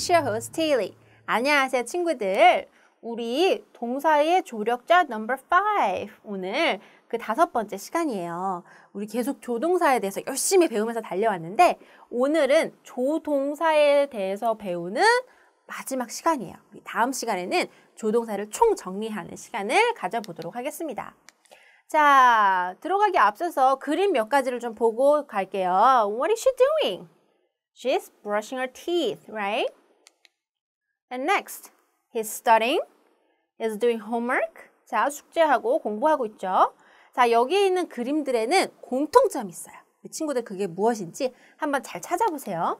is your h s t t i l y 안녕하세요, 친구들. 우리 동사의 조력자 넘버 5. 오늘 그 다섯 번째 시간이에요. 우리 계속 조동사에 대해서 열심히 배우면서 달려왔는데 오늘은 조동사에 대해서 배우는 마지막 시간이에요. 우리 다음 시간에는 조동사를 총 정리하는 시간을 가져보도록 하겠습니다. 자, 들어가기 앞서서 그림 몇 가지를 좀 보고 갈게요. What is she doing? She's brushing her teeth, right? And next, he's studying, is doing homework. 자, 숙제하고 공부하고 있죠. 자, 여기에 있는 그림들에는 공통점이 있어요. 그 친구들 그게 무엇인지 한번 잘 찾아보세요.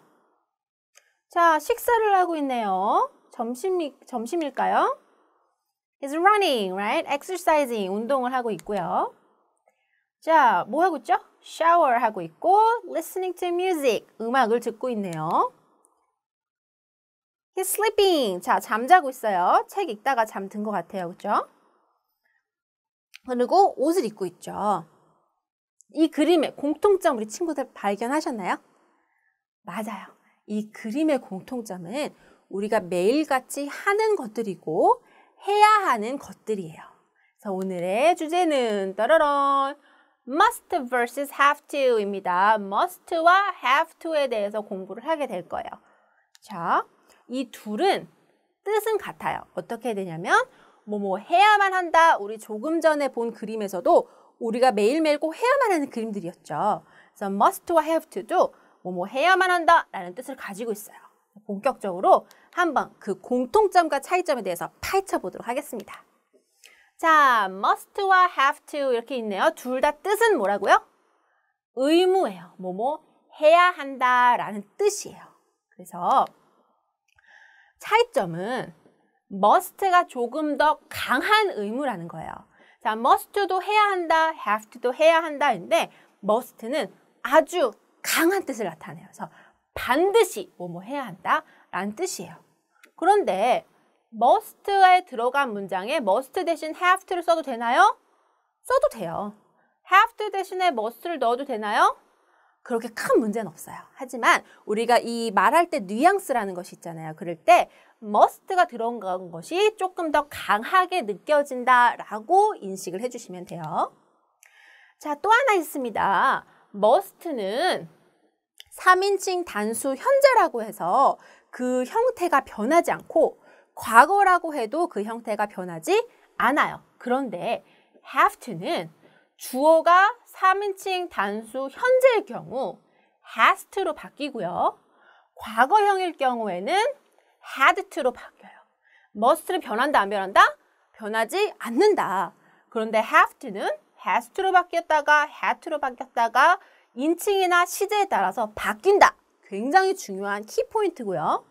자, 식사를 하고 있네요. 점심이, 점심일까요? is running, right? exercising, 운동을 하고 있고요. 자, 뭐 하고 있죠? shower 하고 있고 listening to music, 음악을 듣고 있네요. He's sleeping. 자, 잠자고 있어요. 책 읽다가 잠든 것 같아요. 그죠? 그리고 옷을 입고 있죠. 이 그림의 공통점 우리 친구들 발견하셨나요? 맞아요. 이 그림의 공통점은 우리가 매일같이 하는 것들이고 해야 하는 것들이에요. 그래서 오늘의 주제는 따라란 must v s u s have to입니다. must와 have to에 대해서 공부를 하게 될 거예요. 자, 이 둘은 뜻은 같아요. 어떻게 되냐면 뭐뭐 뭐 해야만 한다. 우리 조금 전에 본 그림에서도 우리가 매일매일 꼭 해야만 하는 그림들이었죠. 그래서 must와 have to도 뭐뭐 뭐 해야만 한다 라는 뜻을 가지고 있어요. 본격적으로 한번 그 공통점과 차이점에 대해서 파헤쳐 보도록 하겠습니다. 자, must와 have to 이렇게 있네요. 둘 다 뜻은 뭐라고요? 의무예요. 뭐뭐 뭐 해야 한다라는 뜻이에요. 그래서 차이점은 must가 조금 더 강한 의무라는 거예요. 자, must도 해야 한다, have to도 해야 한다인데 must는 아주 강한 뜻을 나타내요. 그래서 반드시 뭐 뭐 해야 한다 라는 뜻이에요. 그런데 must에 들어간 문장에 must 대신 have to를 써도 되나요? 써도 돼요. have to 대신에 must를 넣어도 되나요? 그렇게 큰 문제는 없어요. 하지만 우리가 이 말할 때 뉘앙스라는 것이 있잖아요. 그럴 때 must가 들어간 것이 조금 더 강하게 느껴진다라고 인식을 해주시면 돼요. 자, 또 하나 있습니다. must는 3인칭 단수 현재라고 해서 그 형태가 변하지 않고 과거라고 해도 그 형태가 변하지 않아요. 그런데 have to는 주어가 3인칭 단수 현재의 경우 has to로 바뀌고요. 과거형일 경우에는 had to로 바뀌어요. must는 변한다 안 변한다? 변하지 않는다. 그런데 have to는 has to로 바뀌었다가 had to로 바뀌었다가 인칭이나 시제에 따라서 바뀐다. 굉장히 중요한 키포인트고요.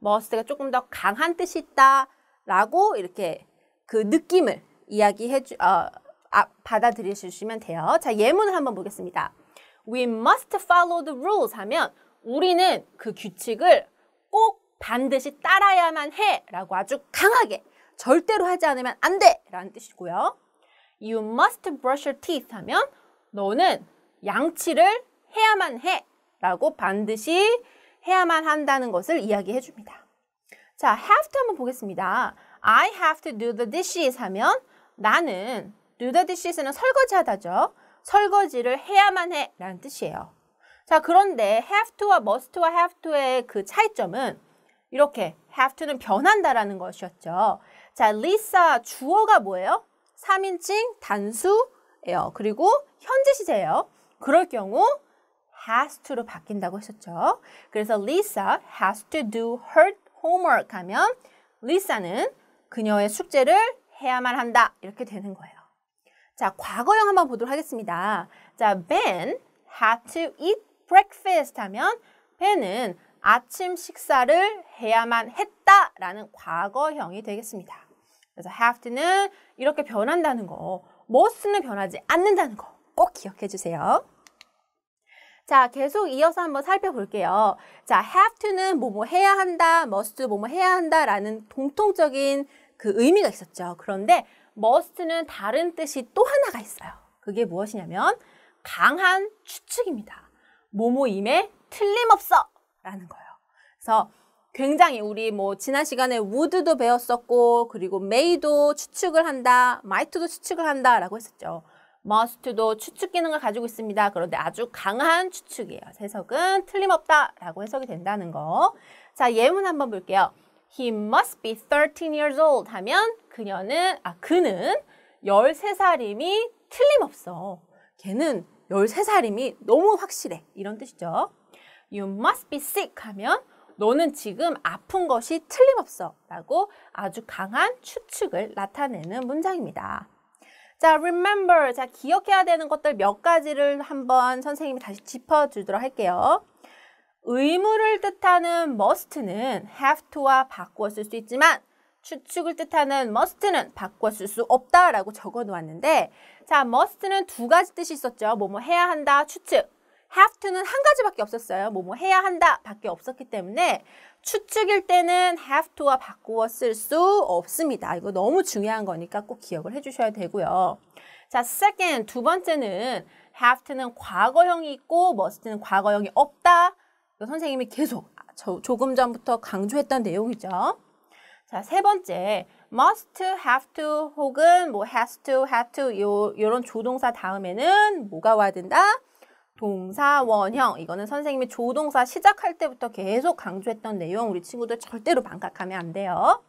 must가 조금 더 강한 뜻이 있다 라고 이렇게 그 느낌을 이야기해 주, 어, 아, 받아들이시면 돼요. 자, 예문을 한번 보겠습니다. We must follow the rules 하면 우리는 그 규칙을 꼭 반드시 따라야만 해 라고 아주 강하게 절대로 하지 않으면 안 돼! 라는 뜻이고요. You must brush your teeth 하면 너는 양치를 해야만 해 라고 반드시 해야만 한다는 것을 이야기해 줍니다. 자, have to 한번 보겠습니다. I have to do the dishes 하면 나는 do the dishes는 설거지하다죠. 설거지를 해야만 해 라는 뜻이에요. 자 그런데 have to와 must 와 have to의 그 차이점은 이렇게 have to는 변한다라는 것이었죠. 자 Lisa 주어가 뭐예요? 3인칭 단수예요. 그리고 현재 시제예요. 그럴 경우 has to로 바뀐다고 했었죠. 그래서 Lisa has to do her homework 하면 Lisa는 그녀의 숙제를 해야만 한다 이렇게 되는 거예요. 자, 과거형 한번 보도록 하겠습니다. 자, Ben had to eat breakfast 하면 Ben은 아침 식사를 해야만 했다라는 과거형이 되겠습니다. 그래서 have to는 이렇게 변한다는 거, must는 변하지 않는다는 거 꼭 기억해 주세요. 자, 계속 이어서 한번 살펴볼게요. 자, have to는 뭐 뭐 해야 한다, must 뭐 뭐 해야 한다라는 동통적인 그 의미가 있었죠. 그런데 머스트는 다른 뜻이 또 하나가 있어요. 그게 무엇이냐면 강한 추측입니다. 모모임에 틀림없어 라는 거예요. 그래서 굉장히 우리 뭐 지난 시간에 would도 배웠었고 그리고 may도 추측을 한다, might도 추측을 한다라고 했었죠. must도 추측 기능을 가지고 있습니다. 그런데 아주 강한 추측이에요. 해석은 틀림없다라고 해석이 된다는 거. 자, 예문 한번 볼게요. He must be 13 years old 하면 그녀는, 아, 그는 13살임이 틀림없어. 걔는 13살임이 너무 확실해. 이런 뜻이죠. You must be sick 하면 너는 지금 아픈 것이 틀림없어 라고 아주 강한 추측을 나타내는 문장입니다. 자, remember. 자, 기억해야 되는 것들 몇 가지를 한번 선생님이 다시 짚어주도록 할게요. 의무를 뜻하는 must는 have to와 바꿔 쓸수 있지만 추측을 뜻하는 must는 바꿔 쓸수 없다라고 적어 놓았는데 자, must는 두 가지 뜻이 있었죠. 뭐 뭐 해야 한다, 추측. have to는 한 가지밖에 없었어요. 뭐 뭐 해야 한다 밖에 없었기 때문에 추측일 때는 have to와 바꾸어 쓸수 없습니다. 이거 너무 중요한 거니까 꼭 기억을 해주셔야 되고요. 자, second, 두 번째는 have to는 과거형이 있고 must는 과거형이 없다. 선생님이 계속 아, 조금 전부터 강조했던 내용이죠. 자, 세 번째, must, have to 혹은 뭐 has to, have to 요 요런 조동사 다음에는 뭐가 와야 된다? 동사 원형. 이거는 선생님이 조동사 시작할 때부터 계속 강조했던 내용. 우리 친구들 절대로 반각하면 안 돼요.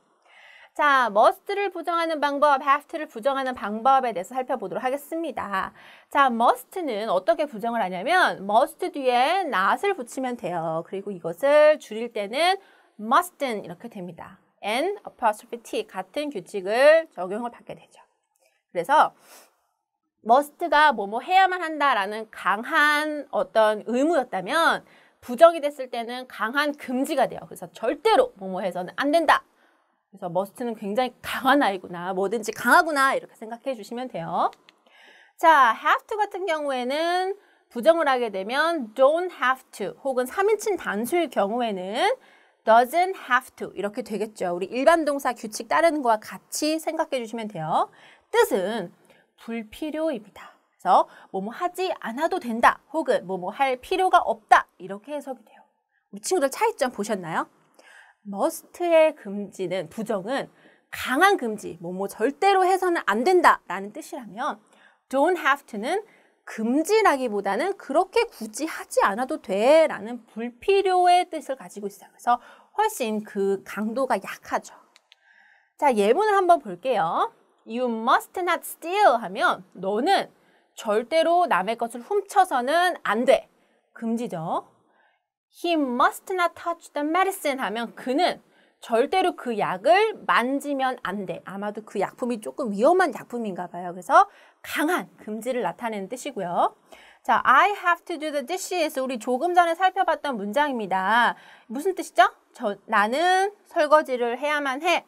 자, must를 부정하는 방법, have to를 부정하는 방법에 대해서 살펴보도록 하겠습니다. 자, must는 어떻게 부정을 하냐면 must 뒤에 not을 붙이면 돼요. 그리고 이것을 줄일 때는 m u s t n 이렇게 됩니다. and apostrophe t 같은 규칙을 적용을 받게 되죠. 그래서 머스트가 뭐뭐 해야만 한다라는 강한 어떤 의무였다면 부정이 됐을 때는 강한 금지가 돼요. 그래서 절대로 뭐뭐 해서는 안 된다 그래서 머스트는 굉장히 강한 아이구나, 뭐든지 강하구나 이렇게 생각해 주시면 돼요. 자, have to 같은 경우에는 부정을 하게 되면 don't have to 혹은 3인칭 단수일 경우에는 doesn't have to 이렇게 되겠죠. 우리 일반 동사 규칙 따르는 거와 같이 생각해 주시면 돼요. 뜻은 불필요입니다. 그래서 뭐뭐 하지 않아도 된다 혹은 뭐뭐 할 필요가 없다 이렇게 해석이 돼요. 우리 친구들 차이점 보셨나요? 머스트의 금지는 부정은 강한 금지, 뭐뭐 뭐 절대로 해서는 안 된다라는 뜻이라면 don't have to는 금지라기보다는 그렇게 굳이 하지 않아도 돼라는 불필요의 뜻을 가지고 있어요. 그래서 훨씬 그 강도가 약하죠. 자, 예문을 한번 볼게요. You must not steal 하면 너는 절대로 남의 것을 훔쳐서는 안 돼. 금지죠. He must not touch the medicine 하면 그는 절대로 그 약을 만지면 안 돼. 아마도 그 약품이 조금 위험한 약품인가 봐요. 그래서 강한 금지를 나타내는 뜻이고요. 자, I have to do the dishes에서 우리 조금 전에 살펴봤던 문장입니다. 무슨 뜻이죠? 저, 나는 설거지를 해야만 해.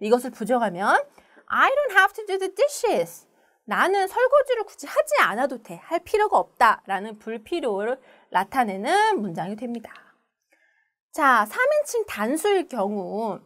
이것을 부정하면 I don't have to do the dishes. 나는 설거지를 굳이 하지 않아도 돼. 할 필요가 없다. 라는 불필요를 나타내는 문장이 됩니다. 자, 3인칭 단수일 경우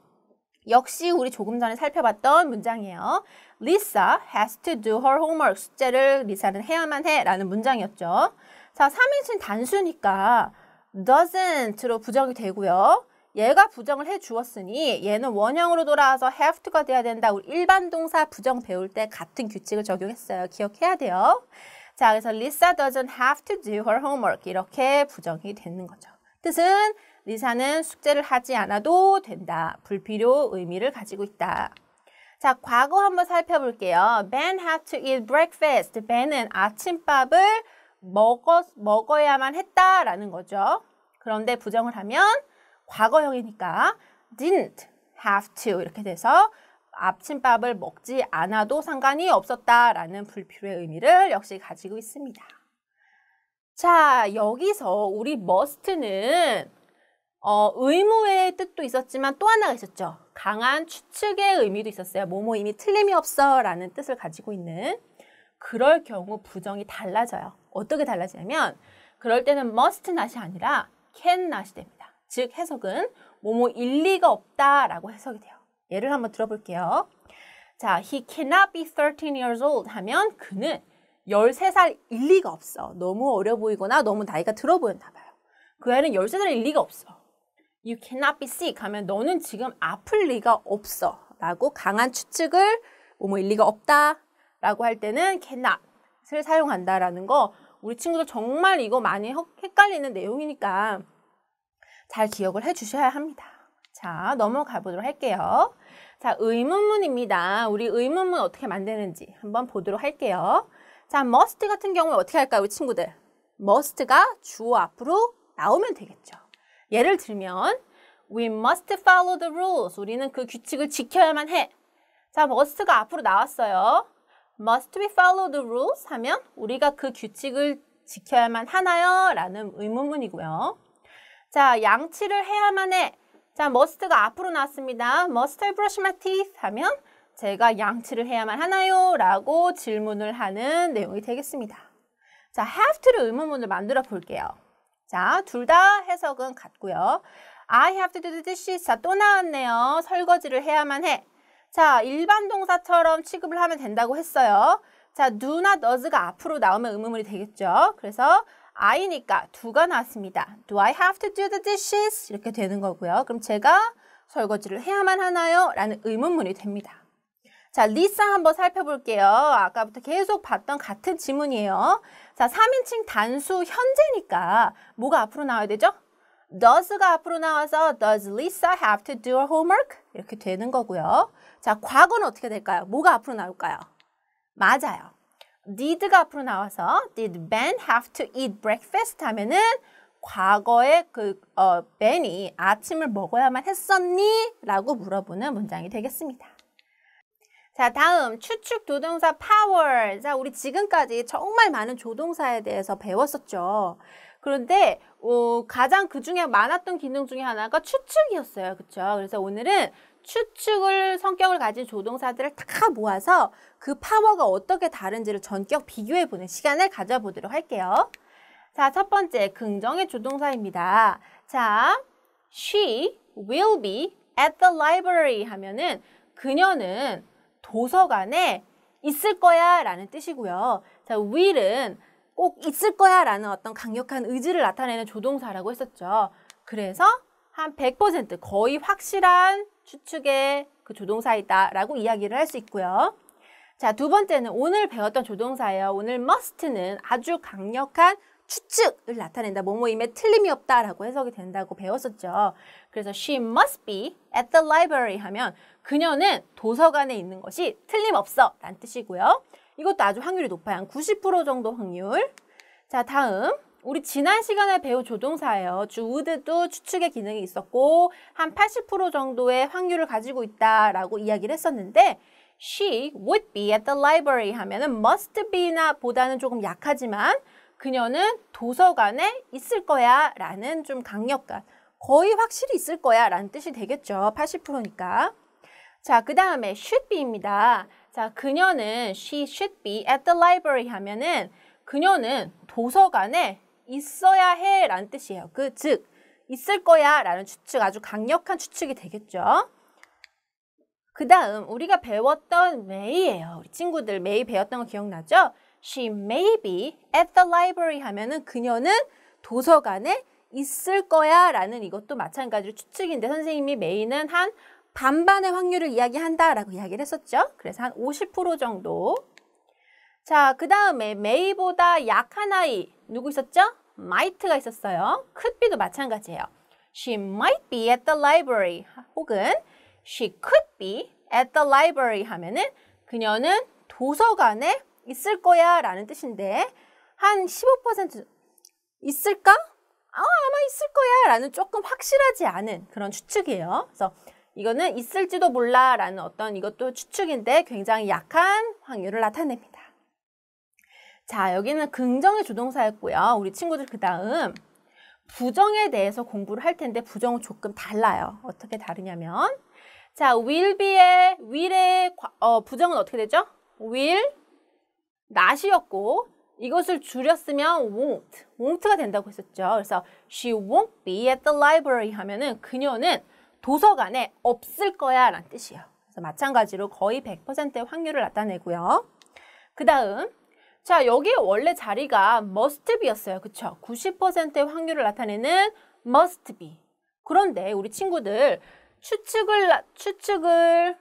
역시 우리 조금 전에 살펴봤던 문장이에요. Lisa has to do her homework. 숙제를 리사는 해야만 해 라는 문장이었죠. 자, 3인칭 단수니까 doesn't로 부정이 되고요. 얘가 부정을 해 주었으니 얘는 원형으로 돌아와서 have to가 돼야 된다. 우리 일반 동사 부정 배울 때 같은 규칙을 적용했어요. 기억해야 돼요. 자, 그래서 Lisa doesn't have to do her homework. 이렇게 부정이 되는 거죠. 뜻은 리사는 숙제를 하지 않아도 된다. 불필요 의미를 가지고 있다. 자, 과거 한번 살펴볼게요. Ben had to eat breakfast. Ben은 아침밥을 먹었 먹어야만 했다라는 거죠. 그런데 부정을 하면 과거형이니까 didn't have to 이렇게 돼서 아침밥을 먹지 않아도 상관이 없었다라는 불필요의 의미를 역시 가지고 있습니다. 자, 여기서 우리 must는 어, 의무의 뜻도 있었지만 또 하나가 있었죠. 강한 추측의 의미도 있었어요. 뭐뭐 이미 틀림이 없어 라는 뜻을 가지고 있는 그럴 경우 부정이 달라져요. 어떻게 달라지냐면 그럴 때는 must not이 아니라 can not이 됩니다. 즉 해석은 뭐뭐 일리가 없다라고 해석이 돼요. 예를 한번 들어볼게요. 자, he cannot be 13 years old 하면 그는 13살일 리가 없어. 너무 어려 보이거나 너무 나이가 들어 보였나 봐요. 그 아이는 13살일 리가 없어. You cannot be sick 하면 너는 지금 아플 리가 없어. 라고 강한 추측을 뭐일 리가 없다. 라고 할 때는 cannot을 사용한다라는 거 우리 친구들 정말 이거 많이 헷갈리는 내용이니까 잘 기억을 해 주셔야 합니다. 자, 넘어가 보도록 할게요. 자, 의문문입니다. 우리 의문문 어떻게 만드는지 한번 보도록 할게요. 자, must 같은 경우에 어떻게 할까요, 우리 친구들? must가 주어 앞으로 나오면 되겠죠. 예를 들면 we must follow the rules. 우리는 그 규칙을 지켜야만 해. 자, must가 앞으로 나왔어요. must we follow the rules 하면 우리가 그 규칙을 지켜야만 하나요? 라는 의문문이고요. 자, 양치를 해야만 해. 자, 머스트가 앞으로 나왔습니다. Must I brush my teeth? 하면 제가 양치를 해야만 하나요? 라고 질문을 하는 내용이 되겠습니다. 자, have to를 의문문을 만들어 볼게요. 자, 둘 다 해석은 같고요. I have to do the dishes. 자, 또 나왔네요. 설거지를 해야만 해. 자, 일반 동사처럼 취급을 하면 된다고 했어요. 자, do n does가 앞으로 나오면 의문문이 되겠죠. 그래서 I니까 do가 나왔습니다. Do I have to do the dishes? 이렇게 되는 거고요. 그럼 제가 설거지를 해야만 하나요? 라는 의문문이 됩니다. 자, 리사 한번 살펴볼게요. 아까부터 계속 봤던 같은 지문이에요. 자, 3인칭 단수 현재니까 뭐가 앞으로 나와야 되죠? does가 앞으로 나와서 does Lisa have to do her homework? 이렇게 되는 거고요. 자, 과거는 어떻게 될까요? 뭐가 앞으로 나올까요? 맞아요. did가 앞으로 나와서 did Ben have to eat breakfast 하면은 과거에 그 어, b e n 이 아침을 먹어야만 했었니? 라고 물어보는 문장이 되겠습니다. 자, 다음 추측 조동사 power. 자, 우리 지금까지 정말 많은 조동사에 대해서 배웠었죠. 그런데 어, 가장 그중에 많았던 기능 중에 하나가 추측이었어요. 그렇죠? 그래서 오늘은 추측을 성격을 가진 조동사들을 다 모아서 그 파워가 어떻게 다른지를 전격 비교해보는 시간을 가져보도록 할게요. 자, 첫 번째 긍정의 조동사입니다. 자, she will be at the library 하면은 그녀는 도서관에 있을 거야 라는 뜻이고요. 자, will은 꼭 있을 거야 라는 어떤 강력한 의지를 나타내는 조동사라고 했었죠. 그래서 한 100% 거의 확실한 추측의 그 조동사이다라고 이야기를 할 수 있고요. 자, 두 번째는 오늘 배웠던 조동사예요. 오늘 must는 아주 강력한 추측을 나타낸다. 뭐뭐임에 틀림이 없다라고 해석이 된다고 배웠었죠. 그래서 she must be at the library 하면 그녀는 도서관에 있는 것이 틀림없어 라는 뜻이고요. 이것도 아주 확률이 높아요. 한 90% 정도 확률. 자, 다음 우리 지난 시간에 배운 조동사예요. 주우드도 추측의 기능이 있었고 한 80% 정도의 확률을 가지고 있다라고 이야기를 했었는데 she would be at the library 하면은 must be나 보다는 조금 약하지만 그녀는 도서관에 있을 거야 라는 좀 강력한 거의 확실히 있을 거야 라는 뜻이 되겠죠. 80%니까. 자, 그 다음에 should be입니다. 자, 그녀는 she should be at the library 하면은 그녀는 도서관에 있어야 해 라는 뜻이에요. 그 즉 있을 거야 라는 추측 아주 강력한 추측이 되겠죠. 그 다음 우리가 배웠던 May예요. 우리 친구들 May 배웠던 거 기억나죠? She may be at the library 하면은 그녀는 도서관에 있을 거야 라는 이것도 마찬가지로 추측인데 선생님이 May는 한 반반의 확률을 이야기한다라고 이야기를 했었죠. 그래서 한 50% 정도 자, 그 다음에 메이보다 약한 아이 누구 있었죠? 마이트가 있었어요. could be도 마찬가지예요. She might be at the library 혹은 she could be at the library 하면은 그녀는 도서관에 있을 거야 라는 뜻인데 한 15% 있을까? 아, 아마 있을 거야 라는 조금 확실하지 않은 그런 추측이에요. 그래서 이거는 있을지도 몰라 라는 어떤 이것도 추측인데 굉장히 약한 확률을 나타냅니다. 자, 여기는 긍정의 조동사였고요. 우리 친구들 그 다음 부정에 대해서 공부를 할 텐데 부정은 조금 달라요. 어떻게 다르냐면 자, will be의 will의 어, 부정은 어떻게 되죠? will not이었고 이것을 줄였으면 won't, won't가 된다고 했었죠. 그래서 she won't be at the library 하면은 그녀는 도서관에 없을 거야 라는 뜻이에요. 그래서 마찬가지로 거의 100%의 확률을 나타내고요. 그 다음 자, 여기 원래 자리가 must be였어요. 그쵸? 90%의 확률을 나타내는 must be. 그런데 우리 친구들 추측을, 추측을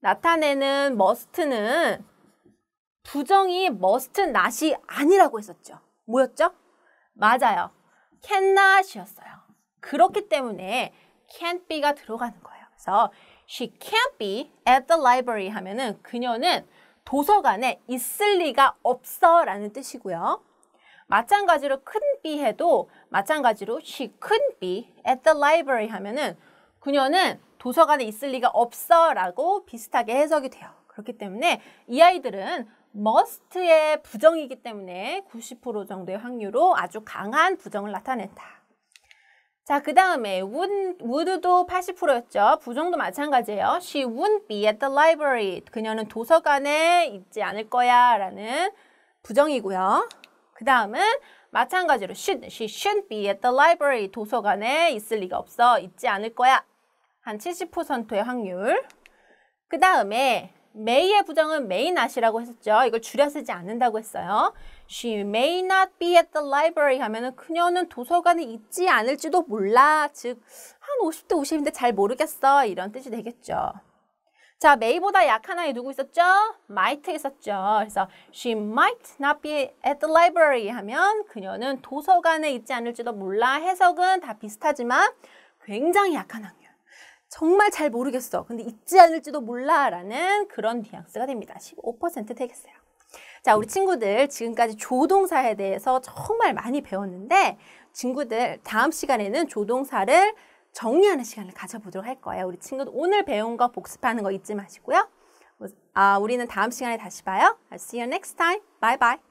나타내는 must는 부정이 must, not이 아니라고 했었죠. 뭐였죠? 맞아요. can not이었어요. 그렇기 때문에 can't be가 들어가는 거예요. 그래서 she can't be at the library 하면은 그녀는 도서관에 있을 리가 없어 라는 뜻이고요. 마찬가지로 큰 B 해도 마찬가지로 she couldn't be at the library 하면은 그녀는 도서관에 있을 리가 없어 라고 비슷하게 해석이 돼요. 그렇기 때문에 이 아이들은 must의 부정이기 때문에 90% 정도의 확률로 아주 강한 부정을 나타낸다. 자, 그 다음에 would, w o u 도 80%였죠. 부정도 마찬가지예요. She wouldn't be at the library. 그녀는 도서관에 있지 않을 거야 라는 부정이고요. 그 다음은 마찬가지로 should, she shouldn't be at the library. 도서관에 있을 리가 없어. 있지 않을 거야. 한 70%의 확률. 그 다음에 may의 부정은 may not이라고 했었죠. 이걸 줄여 쓰지 않는다고 했어요. She may not be at the library 하면은 그녀는 도서관에 있지 않을지도 몰라. 즉, 한 50대 50인데 잘 모르겠어. 이런 뜻이 되겠죠. 자, 메이보다 약한 아이 누구 있었죠? might 있었죠. 그래서 she might not be at the library 하면 그녀는 도서관에 있지 않을지도 몰라. 해석은 다 비슷하지만 굉장히 약한 확률. 정말 잘 모르겠어. 근데 있지 않을지도 몰라. 라는 그런 뉘앙스가 됩니다. 15% 되겠어요. 자, 우리 친구들 지금까지 조동사에 대해서 정말 많이 배웠는데 친구들 다음 시간에는 조동사를 정리하는 시간을 가져보도록 할 거예요. 우리 친구들 오늘 배운 거 복습하는 거 잊지 마시고요. 아, 우리는 다음 시간에 다시 봐요. I'll see you next time. Bye bye.